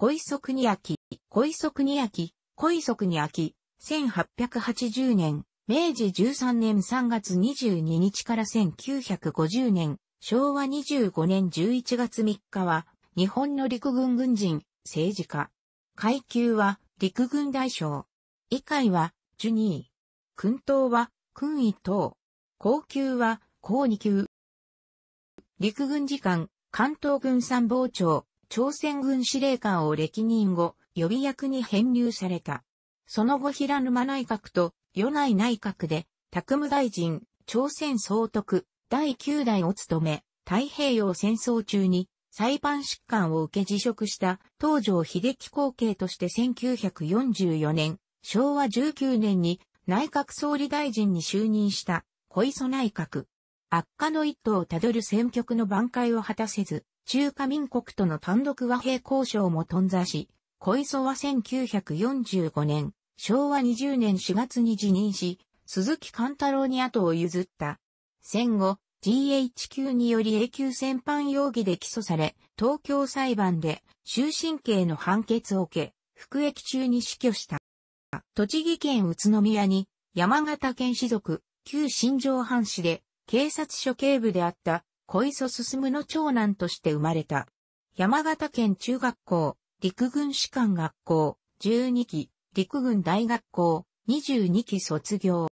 小磯国明、小磯国明、小磯国明、1880年、明治13年3月22日から1950年、昭和25年11月3日は、日本の陸軍軍人、政治家。階級は、陸軍大将。以下は、ジュニー。訓頭は、訓一等。高級は、高二級。陸軍次官、関東軍参謀長、朝鮮軍司令官を歴任後、予備役に編入された。その後平沼内閣と与内内閣で、拓務大臣、朝鮮総督、第9代を務め、太平洋戦争中に裁判疾患を受け辞職した東条秀樹後継として1944年、昭和19年に内閣総理大臣に就任した小磯内閣。悪化の一途をたどる挙区の挽回を果たせず、中華民国との単独和平交渉も頓挫し、小磯は1945年、昭和20年4月に辞任し、鈴木勘太郎に後を譲った。戦後、GHQ により永久戦犯容疑で起訴され、東京裁判で終身刑の判決を受け、服役中に死去した。栃木県宇都宮に山形県士族、旧新城藩士で警察処刑部であった小磯進の長男として生まれた。山形県中学校、陸軍士官学校、12期、陸軍大学校、22期卒業。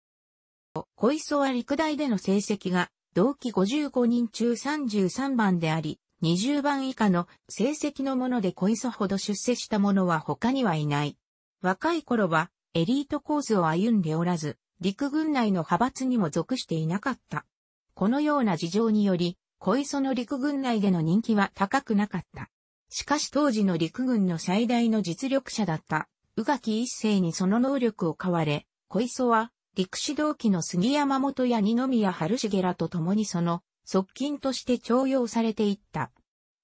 小磯は陸大での成績が、同期55人中33番であり、20番以下の成績のもので小磯ほど出世した者は他にはいない。若い頃はエリートコースを歩んでおらず、陸軍内の派閥にも属していなかった。このような事情により、小磯の陸軍内での人気は高くなかった。しかし当時の陸軍の最大の実力者だった、宇垣一世にその能力を買われ、小磯は、陸士同期の杉山本や二宮春重らと共にその、側近として徴用されていった。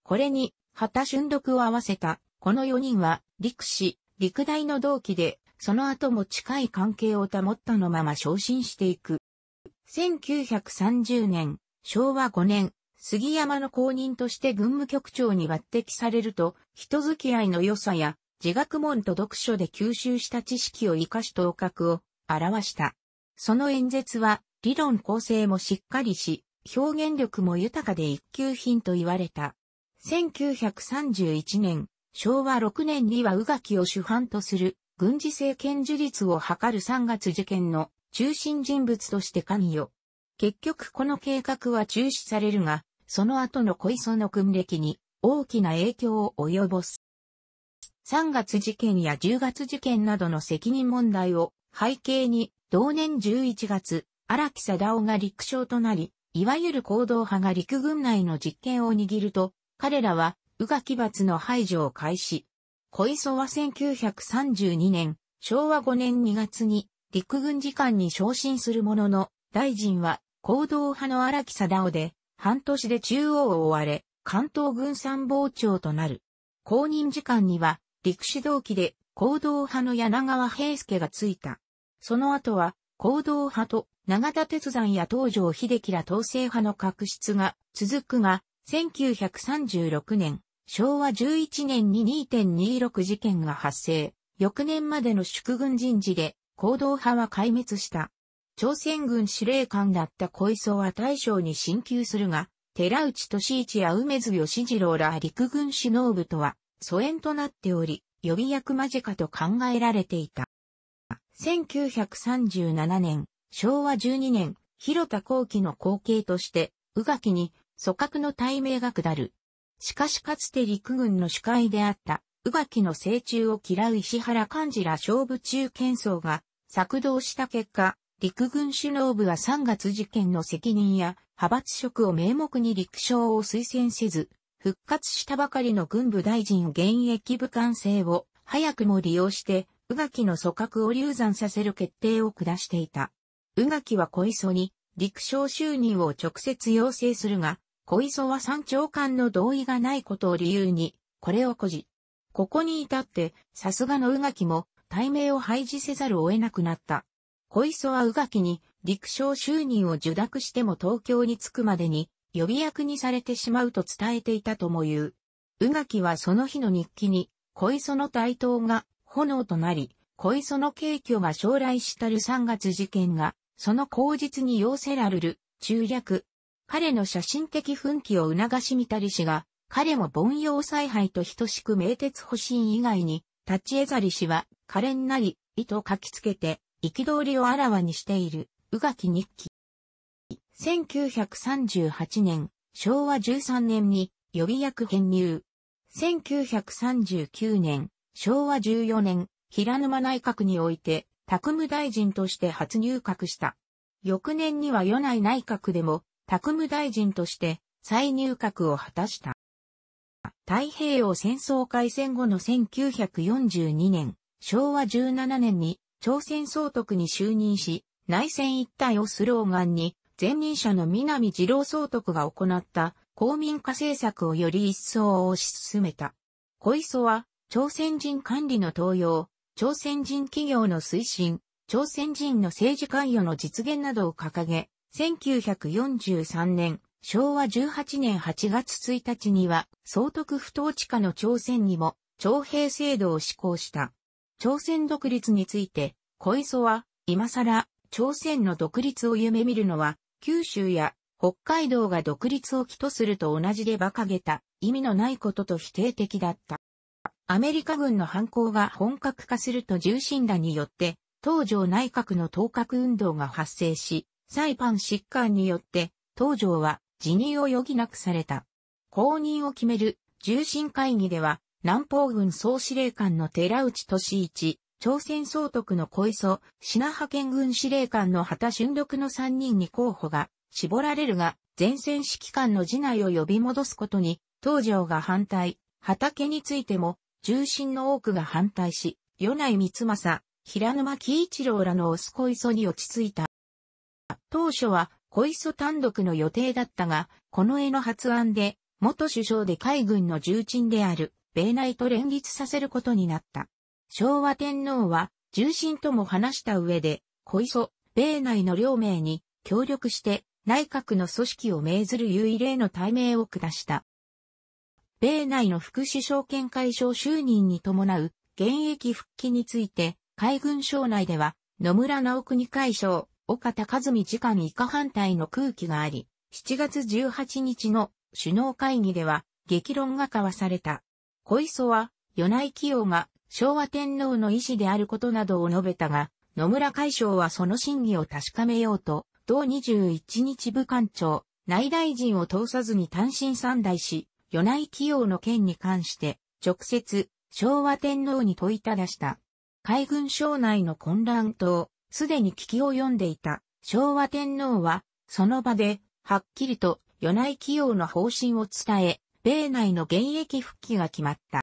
これに、旗春読を合わせた、この四人は、陸士、陸大の同期で、その後も近い関係を保ったのまま昇進していく。1930年、昭和5年、杉山の後任として軍務局長に抜擢されると、人付き合いの良さや、自学問と読書で吸収した知識を活かし頭角を表した。その演説は、理論構成もしっかりし、表現力も豊かで一級品と言われた。1931年、昭和6年には宇垣を主犯とする軍事政権樹立を図る3月事件の中心人物として関与。結局この計画は中止されるが、その後の小磯の訓歴に大きな影響を及ぼす。3月事件や10月事件などの責任問題を背景に同年11月、荒木貞夫が陸将となり、いわゆる行動派が陸軍内の実権を握ると、彼らは宇垣罰の排除を開始。小磯は1932年、昭和5年2月に陸軍次官に昇進するものの、大臣は行動派の荒木貞夫で、半年で中央を追われ、関東軍参謀長となる。公認時間には、陸士同期で、行動派の柳川平介がついた。その後は、行動派と長田鉄山や東条秀樹ら統制派の確執が続くが、1936年、昭和11年に2.26事件が発生。翌年までの祝軍人事で、行動派は壊滅した。朝鮮軍司令官だった小磯は大将に進級するが、寺内俊一や梅津義次郎ら陸軍首脳部とは疎遠となっており、予備役間近と考えられていた。1937年、昭和12年、広田後期の後継として、宇垣に組閣の大名が下る。しかしかつて陸軍の主会であった、宇垣の成中を嫌う石原幹事ら勝負中堅層が作動した結果、陸軍首脳部は3月事件の責任や派閥職を名目に陸将を推薦せず、復活したばかりの軍部大臣現役部官制を早くも利用して、宇垣の組閣を流産させる決定を下していた。宇垣は小磯に陸将就任を直接要請するが、小磯は三長官の同意がないことを理由に、これを誇示。ここに至って、さすがの宇垣も、対名を廃止せざるを得なくなった。小磯は宇垣に陸将就任を受諾しても東京に着くまでに予備役にされてしまうと伝えていたとも言う。宇垣はその日の日記に小磯の台頭が炎となり、小磯の景挙が将来したる3月事件が、その口実に要せられる、中略。彼の写真的奮起を促しみたりしが、彼も凡庸采配と等しく名鉄保身以外に、立ち得ざりしは、可憐なり、意図を書きつけて、憤りをあらわにしている、宇垣日記。1938年、昭和13年に予備役編入。1939年、昭和14年、平沼内閣において、宅務大臣として初入閣した。翌年には与内内閣でも、宅務大臣として再入閣を果たした。太平洋戦争開戦後の1942年、昭和17年に朝鮮総督に就任し、内戦一帯をスローガンに、前任者の南次郎総督が行った公民化政策をより一層推し進めた。小磯は、朝鮮人管理の登用、朝鮮人企業の推進、朝鮮人の政治関与の実現などを掲げ、1943年、昭和18年8月1日には、総督不当地下の朝鮮にも、徴兵制度を施行した。朝鮮独立について、小磯は、今更、朝鮮の独立を夢見るのは、九州や北海道が独立を起とすると同じで馬鹿げた意味のないことと否定的だった。アメリカ軍の反抗が本格化すると重臣らによって、東条内閣の当格運動が発生し、サイパン疾患によって、東条は辞任を余儀なくされた。公認を決める重臣会議では、南方軍総司令官の寺内俊一、朝鮮総督の小磯、品派遣軍司令官の畑俊六の3人に候補が絞られるが、前線指揮官の次内を呼び戻すことに、東条が反対、畑についても、重臣の多くが反対し、米内光政、平沼喜一郎らのオス小磯に落ち着いた。当初は小磯単独の予定だったが、この絵の発案で、元首相で海軍の重鎮である米内と連立させることになった。昭和天皇は、重臣とも話した上で、小磯、米内の両名に協力して内閣の組織を命ずる優位例の対面を下した。米内の副首相兼会長就任に伴う現役復帰について、海軍省内では野村直国会長、岡田和美次官以下反対の空気があり、7月18日の首脳会議では激論が交わされた。小磯は、与内清が昭和天皇の意思であることなどを述べたが、野村海将はその真偽を確かめようと、同21日部官庁、内大臣を通さずに単身三代し、与内企業の件に関して、直接、昭和天皇に問いただした。海軍省内の混乱と、すでに危機を読んでいた、昭和天皇は、その場で、はっきりと、与内企業の方針を伝え、米内の現役復帰が決まった。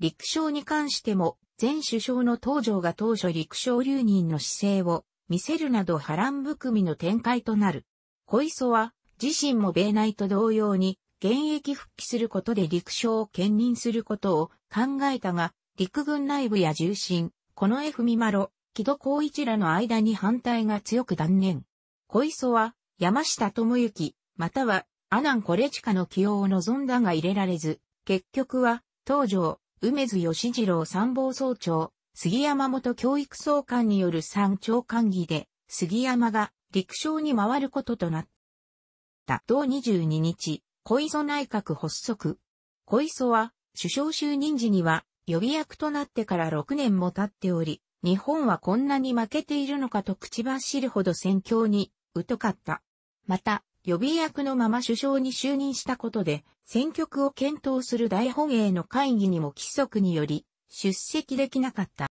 陸将に関しても、前首相の登場が当初陸将留任の姿勢を見せるなど波乱含みの展開となる。小磯は自身も米内と同様に現役復帰することで陸将を兼任することを考えたが、陸軍内部や重臣、この F ミマロ、木戸光一らの間に反対が強く断念。小磯は山下智之、またはアナン・コレチカの起用を望んだが入れられず、結局は、東条、梅津義次郎参謀総長、杉山元教育総監による三長官議で、杉山が陸将に回ることとなった。同22日、小磯内閣発足。小磯は、首相就任時には、予備役となってから6年も経っており、日本はこんなに負けているのかと口走るほど戦況に疎かった。また、予備役のまま首相に就任したことで、選挙区を検討する大本営の会議にも規則により、出席できなかった。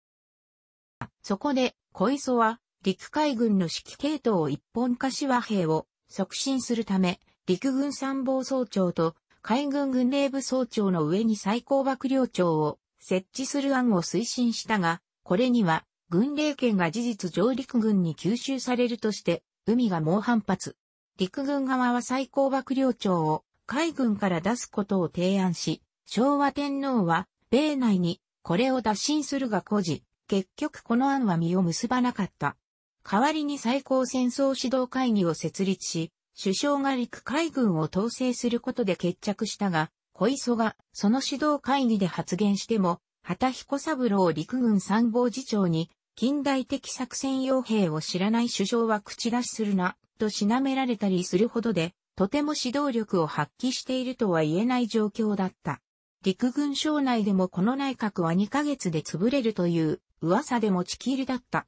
そこで、小磯は、陸海軍の指揮系統を一本化し和平を促進するため、陸軍参謀総長と海軍軍令部総長の上に最高幕僚長を設置する案を推進したが、これには軍令権が事実上陸軍に吸収されるとして、海が猛反発。陸軍側は最高幕僚長を海軍から出すことを提案し、昭和天皇は米内にこれを打診するが故事、結局この案は身を結ばなかった。代わりに最高戦争指導会議を設立し、首相が陸海軍を統制することで決着したが、小磯がその指導会議で発言しても、畑彦三郎陸軍参謀次長に、近代的作戦傭兵を知らない首相は口出しするな、としなめられたりするほどで、とても指導力を発揮しているとは言えない状況だった。陸軍省内でもこの内閣は2ヶ月で潰れるという噂で持ちきりだった。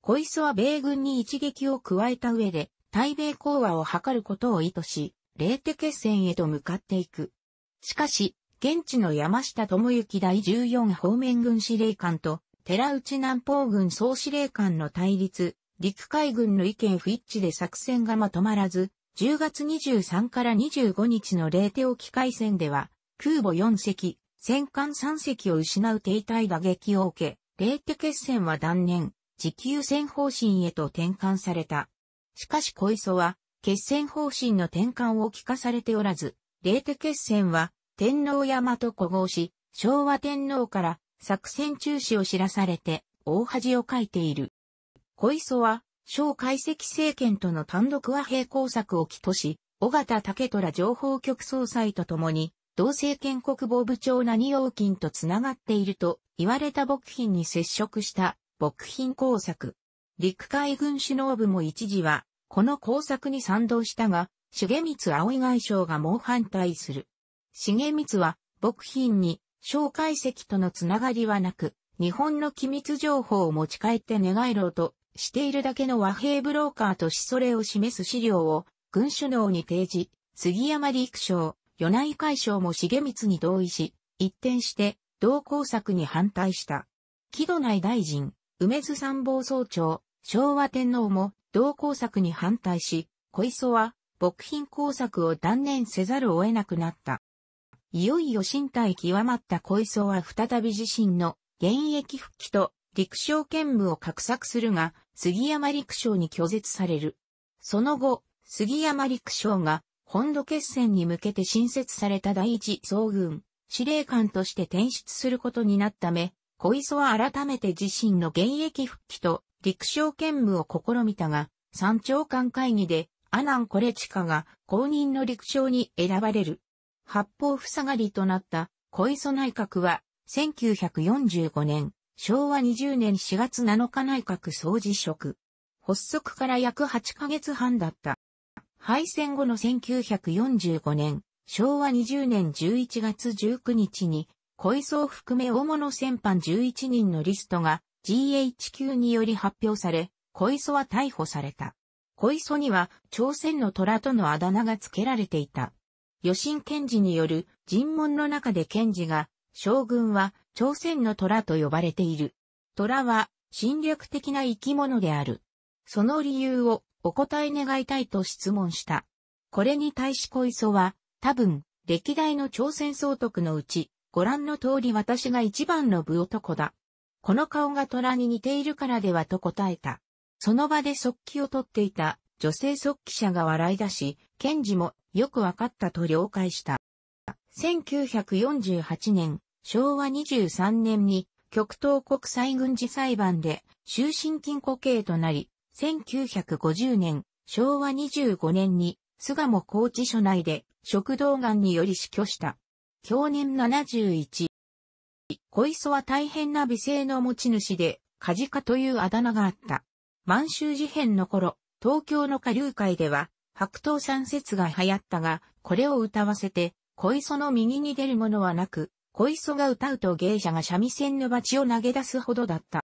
小磯は米軍に一撃を加えた上で、対米講和を図ることを意図し、冷手決戦へと向かっていく。しかし、現地の山下智之第14方面軍司令官と、寺内南方軍総司令官の対立、陸海軍の意見不一致で作戦がまとまらず、10月23から25日の冷手沖海戦では、空母4隻、戦艦3隻を失う停滞打撃を受け、冷手決戦は断念、持久戦方針へと転換された。しかし小磯は、決戦方針の転換を聞かされておらず、冷手決戦は、天皇山と古豪し、昭和天皇から作戦中止を知らされて、大恥をかいている。小磯は、小解析政権との単独和平工作を起とし、小形武虎情報局総裁と共に、同政権国防部長何王金と繋がっていると言われた牧品に接触した牧品工作。陸海軍首脳部も一時は、この工作に賛同したが、重光葵外相が猛反対する。重光は、牧品に、小解析とのつながりはなく、日本の機密情報を持ち帰って願いろとしているだけの和平ブローカーとしそれを示す資料を軍首脳に提示、杉山陸将、与内海将も重光に同意し、一転して同工作に反対した。木戸内大臣、梅津参謀総長、昭和天皇も同工作に反対し、小磯は牧品工作を断念せざるを得なくなった。いよいよ身体極まった小磯は再び自身の現役復帰と陸将兼務を画策するが、杉山陸将に拒絶される。その後、杉山陸将が本土決戦に向けて新設された第一総軍司令官として転出することになったため、小磯は改めて自身の現役復帰と陸将兼務を試みたが、三長官会議で阿南コレチカが公認の陸将に選ばれる。八方塞がりとなった小磯内閣は1945年昭和20年4月7日内閣総辞職。発足から約8ヶ月半だった。敗戦後の1945年、昭和20年11月19日に、小磯を含め主の戦犯11人のリストが GHQ により発表され、小磯は逮捕された。小磯には朝鮮の虎とのあだ名が付けられていた。余震検事による尋問の中で検事が、将軍は朝鮮の虎と呼ばれている。虎は侵略的な生き物である。その理由をお答え願いたいと質問した。これに対し小磯は、多分、歴代の朝鮮総督のうち、ご覧の通り私が一番の部男だ。この顔が虎に似ているからではと答えた。その場で速記を取っていた女性速記者が笑い出し、検事もよくわかったと了解した。1948年、昭和23年に極東国際軍事裁判で終身禁固刑となり、1950年、昭和25年に菅も高知署内で食道がんにより死去した。去年71。小磯は大変な美声の持ち主で、カジカというあだ名があった。満州事変の頃、東京の下流会では、白桃三節が流行ったが、これを歌わせて、小磯の右に出るものはなく、小磯が歌うと芸者が三味線のバチを投げ出すほどだった。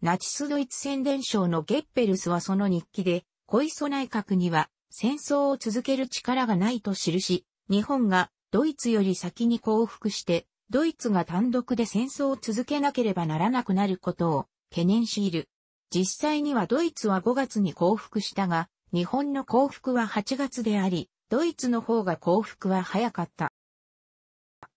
ナチスドイツ宣伝省のゲッペルスはその日記で、小磯内閣には戦争を続ける力がないと記し、日本がドイツより先に降伏して、ドイツが単独で戦争を続けなければならなくなることを懸念しいる。実際にはドイツは5月に降伏したが、日本の降伏は8月であり、ドイツの方が降伏は早かった。